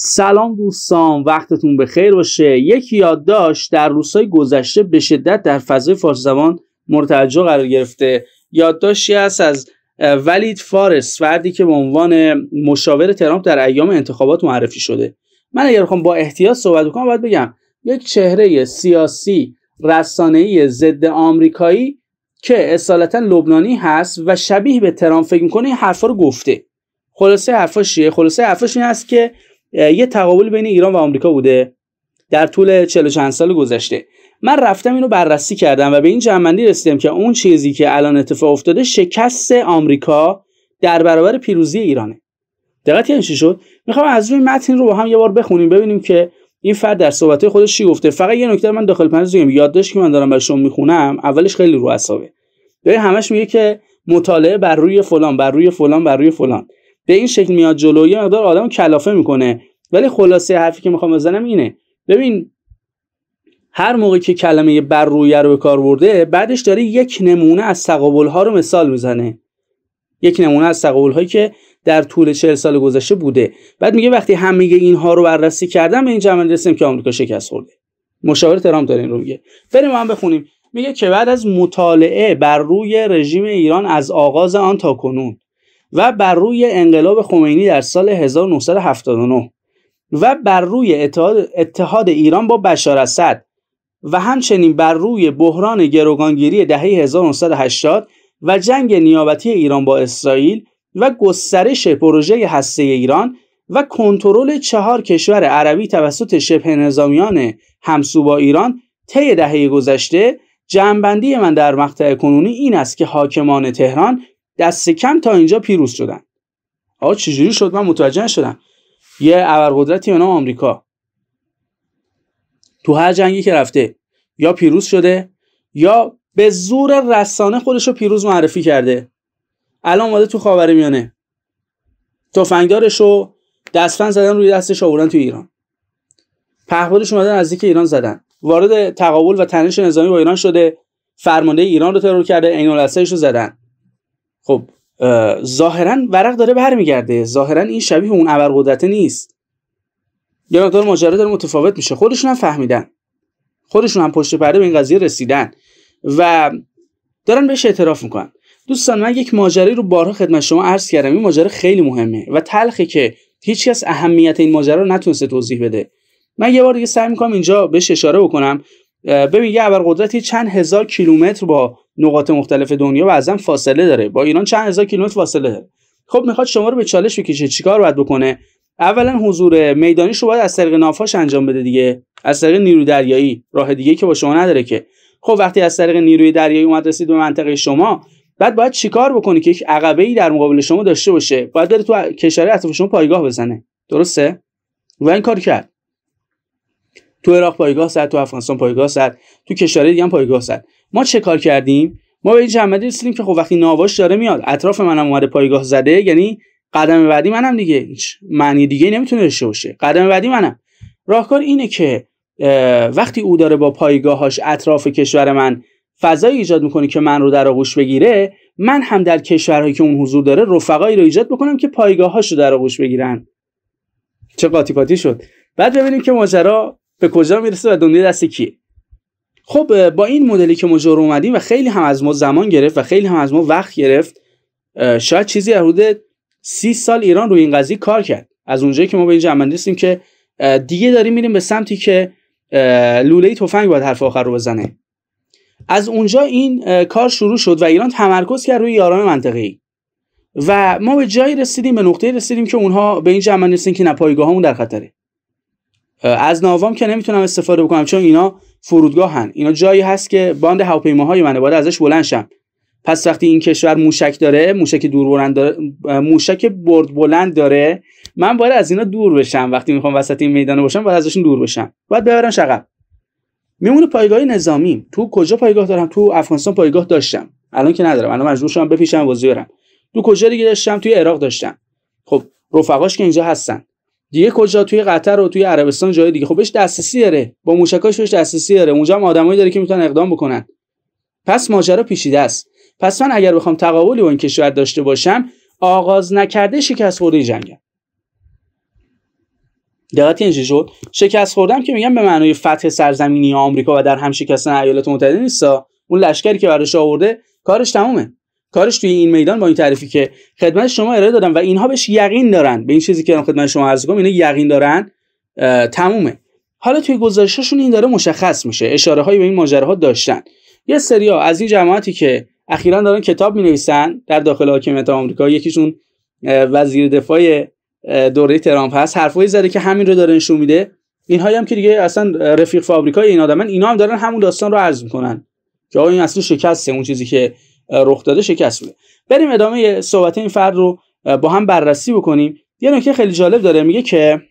سلام دوستان وقتتون به خیر باشه یک یادداشت در روزهای گذشته به شدت در فضای فارسی زبان مرتجع قرار گرفته یادداشتی است از ولید فارس فردی که به عنوان مشاور ترامپ در ایام انتخابات معرفی شده من اگر بخوام با احتیاط صحبت کنم باید بگم یک چهره سیاسی رسانه‌ای ضد آمریکایی که اصالتا لبنانی هست و شبیه به ترامپ فکر میکنه این حرفا رو گفته خلاصه حرفاش چیه خلاصه حرفاش این است که یه تقابل بین ایران و آمریکا بوده در طول 40 چند سال گذشته من رفتم اینو بررسی کردم و به این جمعندی رسیدم که اون چیزی که الان اتفاق افتاده شکست آمریکا در برابر پیروزی ایرانه دقت این چی شد میخوام از روی متن رو با هم یه بار بخونیم ببینیم که این فرد در صحبت خودش چی گفته فقط یه نکته من داخل پرانتز میگم یادداشت که من دارم برای شما میخونم اولش خیلی رو اعصابه همش میگه که مطالعه بر روی فلان بر روی فلان بر روی فلان به این شکل میاد جلو یه مقدار آدم کلافه میکنه ولی خلاصه حرفی که میخوام بزنم اینه ببین هر موقع که کلمه بر رو به کار برده بعدش داره یک نمونه از تقابل ها رو مثال میزنه یک نمونه از تقابل هایی که در طول 40 سال گذشته بوده بعد میگه وقتی همه اینها رو بررسی کردم به این جمع رسیدم که آمریکا شکست خورده مشاور ترام داره این رو میگه بریم هم بخونیم میگه که بعد از مطالعه بر روی رژیم ایران از آغاز آن تا کنون و بر روی انقلاب خمینی در سال 1979 و بر روی اتحاد, اتحاد ایران با بشار اسد و همچنین بر روی بحران گروگانگیری دهه 1980 و جنگ نیابتی ایران با اسرائیل و گسترش پروژه هسته ایران و کنترل چهار کشور عربی توسط شبه نظامیان همسو با ایران طی دهه گذشته جنبندی من در مقطع کنونی این است که حاکمان تهران دست کم تا اینجا پیروز شدن آقا چجوری شد من متوجه شدم یه ابرقدرتی به آمریکا تو هر جنگی که رفته یا پیروز شده یا به زور رسانه خودش رو پیروز معرفی کرده الان اومده تو خاور میانه تفنگدارش رو دستفن زدن روی دستش آوردن تو ایران پهپادش اومدن نزدیک ایران زدن وارد تقابل و تنش نظامی با ایران شده فرمانده ایران رو ترور کرده عین رو زدن خب ظاهرا ورق داره برمیگرده ظاهرا این شبیه اون ابرقدرته نیست یه مقدار ماجرا داره متفاوت میشه خودشون هم فهمیدن خودشون هم پشت پرده به این قضیه رسیدن و دارن بهش اعتراف میکنن دوستان من یک ماجرایی رو بارها خدمت شما عرض کردم این ماجرا خیلی مهمه و تلخه که هیچکس اهمیت این ماجرا رو نتونسته توضیح بده من یه بار دیگه سعی میکنم اینجا بهش اشاره بکنم ببین یه ابرقدرتی چند هزار کیلومتر با نقاط مختلف دنیا و فاصله داره با ایران چند هزار کیلومتر فاصله داره خب میخواد شما رو به چالش بکشه چیکار باید بکنه اولا حضور میدانی رو باید از طریق نافاش انجام بده دیگه از طریق نیروی دریایی راه دیگه که با شما نداره که خب وقتی از طریق نیروی دریایی اومد رسید به منطقه شما بعد باید چیکار بکنه که یک عقبه ای در مقابل شما داشته باشه باید بره تو کشور اطراف شما پایگاه بزنه درسته و کار کرد تو عراق پایگاه زد تو افغانستان پایگاه زد تو کشورهای دیگه هم پایگاه زد ما چه کار کردیم ما به این جمعی رسیدیم که خب وقتی ناواش داره میاد اطراف منم اومده پایگاه زده یعنی قدم بعدی منم دیگه هیچ معنی دیگه نمیتونه داشته باشه قدم بعدی منم راهکار اینه که وقتی او داره با پایگاهاش اطراف کشور من فضایی ایجاد میکنه که من رو در آغوش بگیره من هم در کشورهایی که اون حضور داره رفقایی رو ایجاد بکنم که پایگاهاش رو در آغوش بگیرن چه قاطی پاتی شد بعد ببینیم که ماجرا به کجا میرسه و دنیا دست کیه خب با این مدلی که ما اومدیم و خیلی هم از ما زمان گرفت و خیلی هم از ما وقت گرفت شاید چیزی حدود سی سال ایران روی این قضیه کار کرد از اونجایی که ما به اینجا عمل که دیگه داریم میریم به سمتی که لوله تفنگ باید حرف آخر رو بزنه از اونجا این کار شروع شد و ایران تمرکز کرد روی یاران منطقه‌ای و ما به جایی رسیدیم به نقطه رسیدیم که اونها به این جمع که نپایگاه در خطره از ناوام که نمیتونم استفاده بکنم چون اینا فرودگاهن اینا جایی هست که باند هواپیماهای منه باید ازش بلند شم پس وقتی این کشور موشک داره موشک دور بلند داره موشک برد بلند داره من باید از اینا دور بشم وقتی میخوام وسط این میدان باشم باید ازشون دور بشم باید ببرم شقب میمونه پایگاه نظامی تو کجا پایگاه دارم تو افغانستان پایگاه داشتم الان که ندارم الان مجبور شدم بپیشم و تو کجا دیگه داشتم توی عراق داشتم خب رفقاش که اینجا هستن دیگه کجا توی قطر و توی عربستان جای دیگه خب بهش دسترسی داره با موشکاش بهش دسترسی داره اونجا هم آدمایی داره که میتونن اقدام بکنن پس ماجرا پیچیده است پس من اگر بخوام تقابلی با این کشور داشته باشم آغاز نکرده شکست خورده جنگم دقت اینجا شد شکست خوردم که میگم به معنای فتح سرزمینی آمریکا و در هم شکستن ایالات متحده نیستا اون لشکری که براش آورده کارش تمومه کارش توی این میدان با این تعریفی که خدمت شما ارائه دادم و اینها بهش یقین دارن به این چیزی که خدمت شما عرض کنم اینا یقین دارن تمومه حالا توی گزارششون این داره مشخص میشه اشاره هایی به این ماجراها داشتن یه سریا از این جماعتی که اخیرا دارن کتاب می نویسن در داخل حاکمیت آمریکا یکیشون وزیر دفاع دوره ترامپ هست حرفایی زده که همین رو داره نشون میده اینهایی هم که دیگه اصلا رفیق فابریکای این آدمن اینا هم دارن همون داستان رو عرض میکنن که این اصلا شکسته اون چیزی که رخ داده شکست بوده بریم ادامه صحبت این فرد رو با هم بررسی بکنیم یه نکته خیلی جالب داره میگه که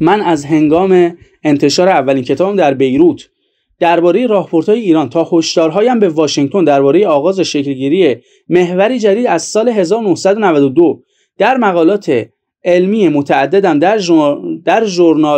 من از هنگام انتشار اولین کتابم در بیروت درباره های ایران تا هشدارهایم به واشنگتن درباره آغاز شکلگیری محوری جدید از سال 1992 در مقالات علمی متعددم در در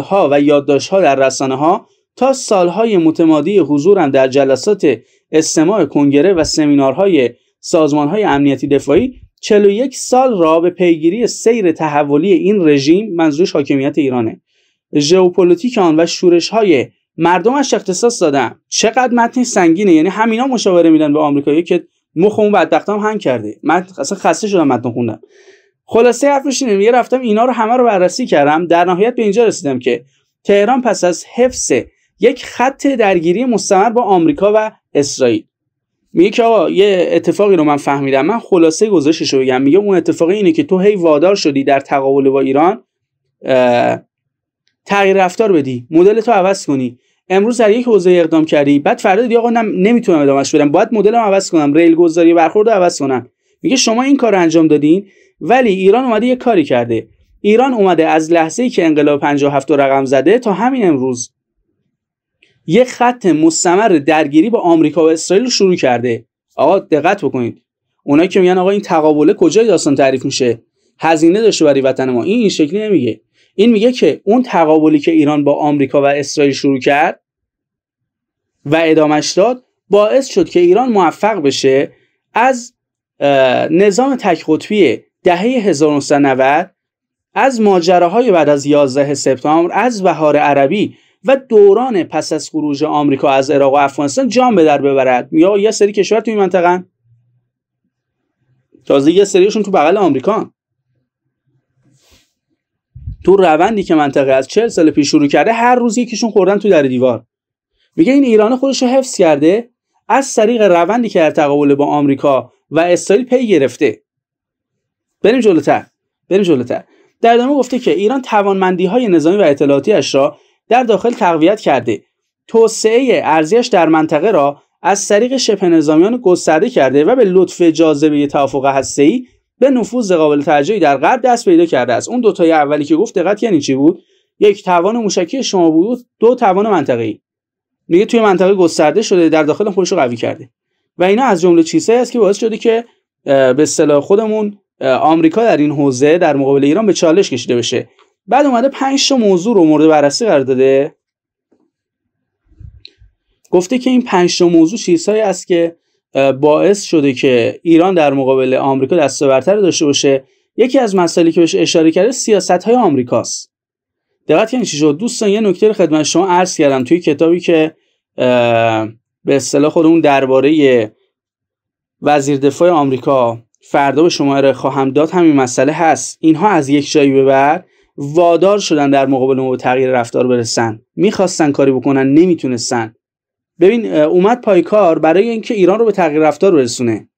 ها و یادداشت ها در رسانه ها تا سالهای متمادی حضورم در جلسات استماع کنگره و سمینارهای سازمانهای امنیتی دفاعی 41 سال را به پیگیری سیر تحولی این رژیم منظورش حاکمیت ایرانه ژئوپلیتیک آن و شورش های مردمش اختصاص دادم چقدر متن سنگینه یعنی همینا مشاوره میدن به آمریکایی که مخم بدبختام هنگ کرده من اصلا خسته شدم متن خوندم خلاصه حرفش اینه یه رفتم اینا رو همه رو بررسی کردم در نهایت به اینجا رسیدم که تهران پس از حفظ یک خط درگیری مستمر با آمریکا و اسرائیل میگه که آقا یه اتفاقی رو من فهمیدم من خلاصه گزارشش رو بگم میگه اون اتفاق اینه که تو هی وادار شدی در تقابل با ایران تغییر رفتار بدی مدل تو عوض کنی امروز در یک حوزه اقدام کردی بعد فردا دیگه آقا نمیتونم ادامش بدم باید مدلم عوض کنم ریل گذاری برخورد عوض کنم میگه شما این کار رو انجام دادین ولی ایران اومده یه کاری کرده ایران اومده از لحظه ای که انقلاب 57 رقم زده تا همین امروز یه خط مستمر درگیری با آمریکا و اسرائیل شروع کرده آقا دقت بکنید اونایی که میگن آقا این تقابله کجای داستان تعریف میشه هزینه داشته برای وطن ما این این شکلی نمیگه این میگه که اون تقابلی که ایران با آمریکا و اسرائیل شروع کرد و ادامش داد باعث شد که ایران موفق بشه از نظام تک قطبی دهه 1990 از ماجراهای بعد از 11 سپتامبر از بهار عربی و دوران پس از خروج آمریکا از عراق و افغانستان جام به در ببرد یا یه سری کشور توی منطقه تازه یه سریشون تو بغل آمریکا تو روندی که منطقه از چهل سال پیش شروع کرده هر روز یکیشون خوردن تو در دیوار میگه این ایران خودش حفظ کرده از طریق روندی که در تقابل با آمریکا و اسرائیل پی گرفته بریم جلوتر بریم جلوتر در ادامه گفته که ایران توانمندی های نظامی و اطلاعاتی اش را در داخل تقویت کرده توسعه ارزیش در منطقه را از طریق شبه نظامیان گسترده کرده و به لطف جاذبه توافق هسته‌ای به نفوذ قابل توجهی در غرب دست پیدا کرده است اون دو تای اولی که گفت دقت یعنی چی بود یک توان موشکی شما بود دو توان منطقه‌ای میگه توی منطقه گسترده شده در داخل خودش قوی کرده و اینا از جمله چیزایی است که باعث شده که به اصطلاح خودمون آمریکا در این حوزه در مقابل ایران به چالش کشیده بشه بعد اومده 5 تا موضوع رو مورد بررسی قرار داده گفته که این 5 تا موضوع چیزهایی است که باعث شده که ایران در مقابل آمریکا دست برتر داشته باشه یکی از مسائلی که بهش اشاره کرده سیاست های آمریکاست دقت کنید چی دوستان یه نکته رو خدمت شما عرض کردم توی کتابی که به اصطلاح اون درباره وزیر دفاع آمریکا فردا به شما خواهم داد همین مسئله هست اینها از یک جایی به بعد وادار شدن در مقابل ما به تغییر رفتار برسن میخواستن کاری بکنن نمیتونستن ببین اومد پای کار برای اینکه ایران رو به تغییر رفتار برسونه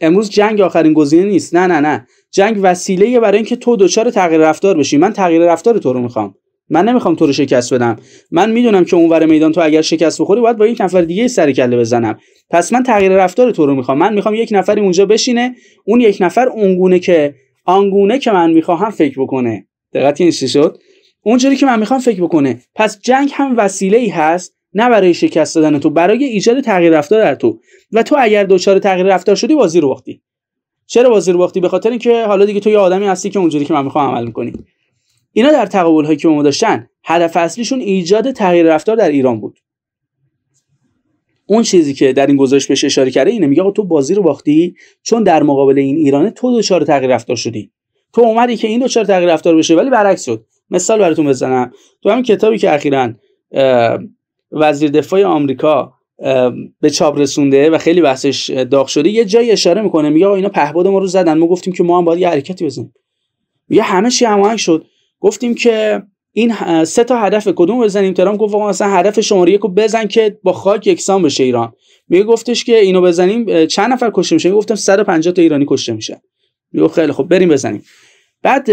امروز جنگ آخرین گزینه نیست نه نه نه جنگ وسیله برای اینکه تو دچار تغییر رفتار بشی من تغییر رفتار تو رو میخوام من نمیخوام تو رو شکست بدم من میدونم که اونور میدان تو اگر شکست بخوری باید با یک نفر دیگه سر کله بزنم پس من تغییر رفتار تو رو میخوام من میخوام یک نفری اونجا بشینه اون یک نفر اونگونه که آنگونه که من میخواهم فکر بکنه دقت این چی شد اونجوری که من میخوام فکر بکنه پس جنگ هم وسیله ای هست نه برای شکست دادن تو برای ایجاد تغییر رفتار در تو و تو اگر دچار تغییر رفتار شدی بازی رو باختی چرا بازی رو باختی به خاطر اینکه حالا دیگه تو یه آدمی هستی که اونجوری که من میخوام عمل میکنی اینا در تقابل هایی که ما داشتن هدف اصلیشون ایجاد تغییر رفتار در ایران بود اون چیزی که در این گزارش بهش اشاره کرده اینه میگه تو بازی رو باختی چون در مقابل این ایرانه تو دچار تغییر رفتار شدی تو اومدی که این چرا تغییر رفتار بشه ولی برعکس شد مثال براتون بزنم تو همین کتابی که اخیرا وزیر دفاع آمریکا به چاپ رسونده و خیلی بحثش داغ شده یه جایی اشاره میکنه میگه آقا اینا پهباد ما رو زدن ما گفتیم که ما هم باید یه حرکتی بزنیم میگه همه چی هماهنگ شد گفتیم که این سه تا هدف کدوم بزنیم ترام گفت آقا مثلا هدف شماره یک بزن که با خاک یکسان بشه ایران میگه گفتش که اینو بزنیم چند نفر کشته میشه گفتم 150 تا ایرانی کشته میشه میگه خیلی خب بریم بزنیم بعد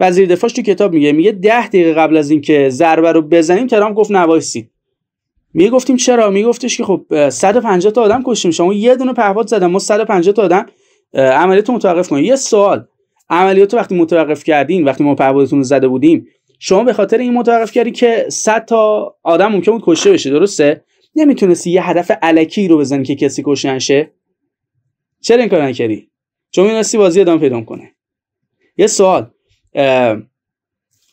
وزیر دفاعش تو کتاب میگه میگه ده دقیقه قبل از اینکه ضربه رو بزنیم ترامپ گفت نوایسید میگفتیم چرا میگفتش که خب 150 تا آدم کشتیم شما یه دونه پهپاد زدم ما 150 تا آدم عملیات متوقف کنیم یه سوال عملیات وقتی متوقف کردین وقتی ما پهپادتون رو زده بودیم شما به خاطر این متوقف کردی که 100 تا آدم ممکن بود کشته بشه درسته نمیتونستی یه هدف علکی رو بزنی که کسی کشته نشه چرا این کار نکردی چون بازی ادامه پیدا کنه یه سوال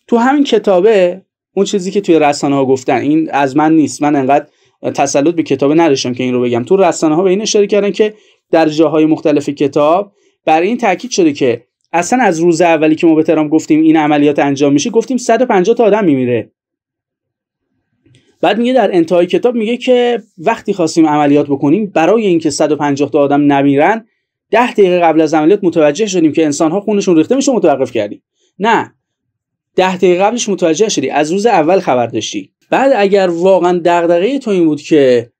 تو همین کتابه اون چیزی که توی رسانه ها گفتن این از من نیست من انقدر تسلط به کتابه نداشتم که این رو بگم تو رسانه ها به این اشاره کردن که در جاهای مختلف کتاب بر این تاکید شده که اصلا از روز اولی که ما به ترام گفتیم این عملیات انجام میشه گفتیم 150 تا آدم میمیره بعد میگه در انتهای کتاب میگه که وقتی خواستیم عملیات بکنیم برای اینکه 150 تا آدم نمیرن ده دقیقه قبل از عملیات متوجه شدیم که انسان ها خونشون ریخته میشه متوقف کردیم نه ده دقیقه قبلش متوجه شدی از روز اول خبر داشتی بعد اگر واقعا دغدغه تو این بود که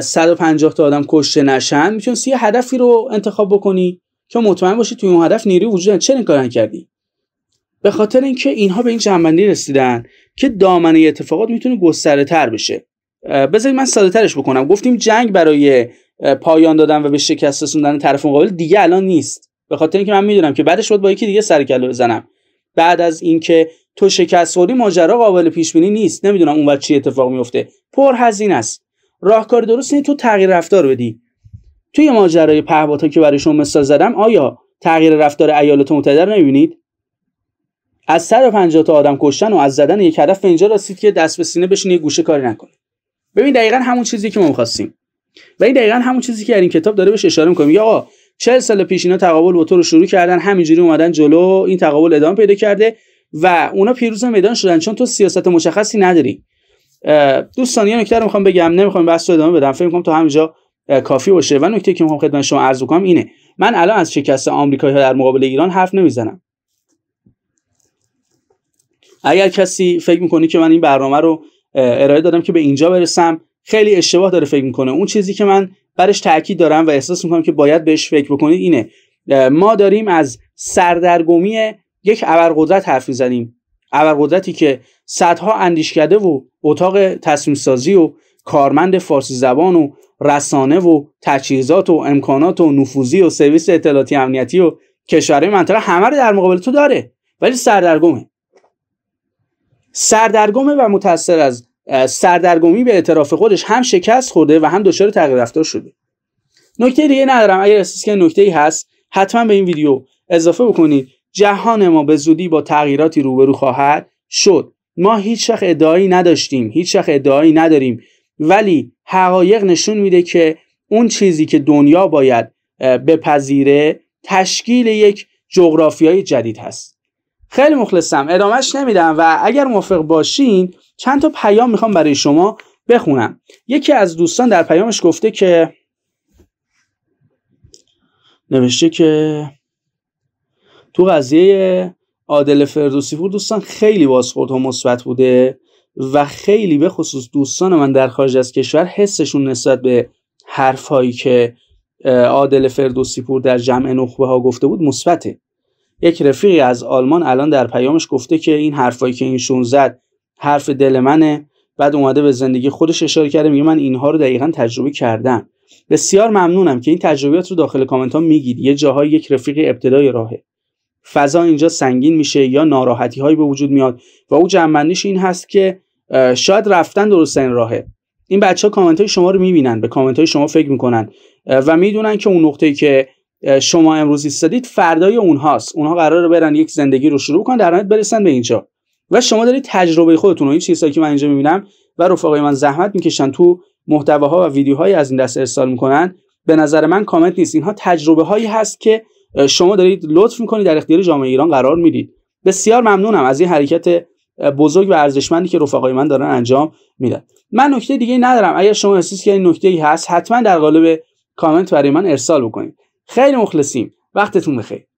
150 تا آدم کشته نشن میتونستی یه هدفی رو انتخاب بکنی که مطمئن باشی توی اون هدف نیروی وجود چه این کار کردی به خاطر اینکه اینها به این جنبندی رسیدن که دامنه اتفاقات میتونه گسترده تر بشه بذارید من ساده ترش بکنم گفتیم جنگ برای پایان دادن و به شکست رسوندن طرف مقابل دیگه الان نیست به خاطر اینکه من میدونم که بعدش باید با یکی دیگه سر کله بزنم بعد از اینکه تو شکست خوردی ماجرا قابل پیش بینی نیست نمیدونم اون چی اتفاق میفته پر هزینه است راهکار درست اینه تو تغییر رفتار بدی توی ماجرای پهپادها که شما مثال زدم آیا تغییر رفتار ایالات متحده رو نمیبینید از سر 50 تا آدم کشتن و از زدن یک هدف اینجا اینجا رسید که دست به سینه بشین یه گوشه کاری نکنه ببین دقیقا همون چیزی که ما میخواستیم و این دقیقا همون چیزی که در این کتاب داره بهش اشاره میکنه یا آقا 40 سال پیش اینا تقابل با تو رو شروع کردن همینجوری اومدن جلو این تقابل ادامه پیدا کرده و اونا پیروز میدان شدن چون تو سیاست مشخصی نداری دوستان یه نکته رو میخوام بگم نمیخوام بحث رو ادامه بدم فکر میکنم تو همینجا کافی باشه و نکته که میخوام خدمت شما عرض کنم اینه من الان از شکست آمریکایی ها در مقابل ایران حرف نمیزنم اگر کسی فکر میکنه که من این برنامه رو ارائه دادم که به اینجا برسم خیلی اشتباه داره فکر میکنه اون چیزی که من برش تاکید دارم و احساس میکنم که باید بهش فکر بکنید اینه ما داریم از سردرگمی یک ابرقدرت حرف میزنیم ابرقدرتی که صدها اندیشکده و اتاق تصمیم سازی و کارمند فارسی زبان و رسانه و تجهیزات و امکانات و نفوذی و سرویس اطلاعاتی امنیتی و کشورهای منطقه همه رو در مقابل تو داره ولی سردرگمه سردرگمه و متاثر از سردرگمی به اعتراف خودش هم شکست خورده و هم دچار تغییر رفتار شده نکته دیگه ندارم اگر احساس که نکته ای هست حتما به این ویدیو اضافه بکنید جهان ما به زودی با تغییراتی روبرو خواهد شد ما هیچ شخ ادعایی نداشتیم هیچ شخ ادعایی نداریم ولی حقایق نشون میده که اون چیزی که دنیا باید بپذیره تشکیل یک جغرافیای جدید هست خیلی مخلصم ادامهش نمیدم و اگر موافق باشین چند تا پیام میخوام برای شما بخونم یکی از دوستان در پیامش گفته که نوشته که تو قضیه عادل فردوسی پور دوستان خیلی و مثبت بوده و خیلی به خصوص دوستان من در خارج از کشور حسشون نسبت به حرفهایی که عادل فردوسی پور در جمع نخبه ها گفته بود مثبته یک رفیقی از آلمان الان در پیامش گفته که این حرفایی که اینشون زد حرف دل منه بعد اومده به زندگی خودش اشاره کرده میگه من اینها رو دقیقا تجربه کردم بسیار ممنونم که این تجربیات رو داخل کامنت ها میگید یه جاهای یک رفیق ابتدای راهه فضا اینجا سنگین میشه یا ناراحتی هایی به وجود میاد و او جنبندیش این هست که شاید رفتن این راهه این بچه ها کامنت های شما رو میبینن به کامنت های شما فکر میکنن و میدونن که اون نقطه که شما امروز ایستادید فردای اونهاست اونها قراره برن یک زندگی رو شروع کنن در نهایت برسن به اینجا و شما دارید تجربه خودتون و این چیزهایی که من اینجا میبینم و رفقای من زحمت میکشن تو محتواها و ویدیوهایی از این دست ارسال میکنن به نظر من کامنت نیست اینها تجربه هایی هست که شما دارید لطف میکنید در اختیار جامعه ایران قرار میدید بسیار ممنونم از این حرکت بزرگ و ارزشمندی که رفقای من دارن انجام میدن من نکته دیگه ندارم اگر شما احساس کردین نکته ای هست حتما در قالب کامنت برای من ارسال بکنید خیلی مخلصیم وقتتون بخیر